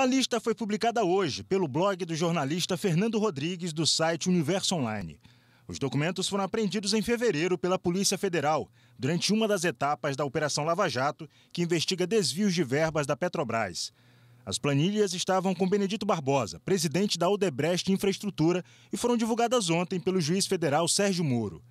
A lista foi publicada hoje pelo blog do jornalista Fernando Rodrigues, do site Universo Online. Os documentos foram apreendidos em fevereiro pela Polícia Federal, durante uma das etapas da Operação Lava Jato, que investiga desvios de verbas da Petrobras. As planilhas estavam com Benedito Barbosa, presidente da Odebrecht Infraestrutura, e foram divulgadas ontem pelo juiz federal Sérgio Moro.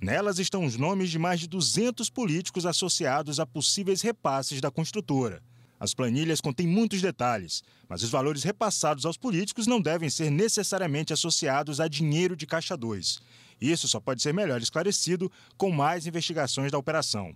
Nelas estão os nomes de mais de 200 políticos associados a possíveis repasses da construtora. As planilhas contêm muitos detalhes, mas os valores repassados aos políticos não devem ser necessariamente associados a dinheiro de Caixa 2. Isso só pode ser melhor esclarecido com mais investigações da operação.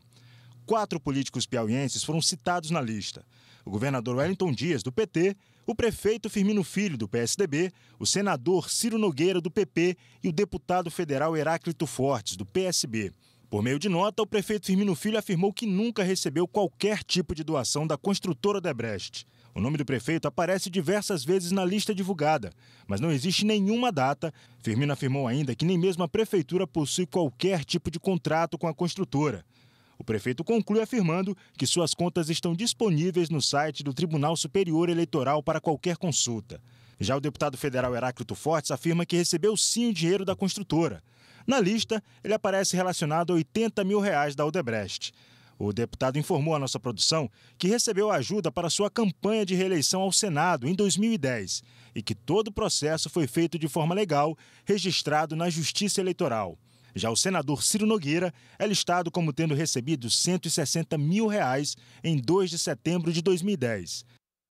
Quatro políticos piauienses foram citados na lista: o governador Wellington Dias, do PT, o prefeito Firmino Filho, do PSDB, o senador Ciro Nogueira, do PP e o deputado federal Heráclito Fortes, do PSB. Por meio de nota, o prefeito Firmino Filho afirmou que nunca recebeu qualquer tipo de doação da construtora Debrecht. O nome do prefeito aparece diversas vezes na lista divulgada, mas não existe nenhuma data. Firmino afirmou ainda que nem mesmo a prefeitura possui qualquer tipo de contrato com a construtora. O prefeito conclui afirmando que suas contas estão disponíveis no site do Tribunal Superior Eleitoral para qualquer consulta. Já o deputado federal Heráclito Fortes afirma que recebeu sim o dinheiro da construtora. Na lista, ele aparece relacionado a 80 mil reais da Odebrecht. O deputado informou à nossa produção que recebeu ajuda para sua campanha de reeleição ao Senado em 2010 e que todo o processo foi feito de forma legal, registrado na Justiça Eleitoral. Já o senador Ciro Nogueira é listado como tendo recebido 160 mil reais em 2 de setembro de 2010.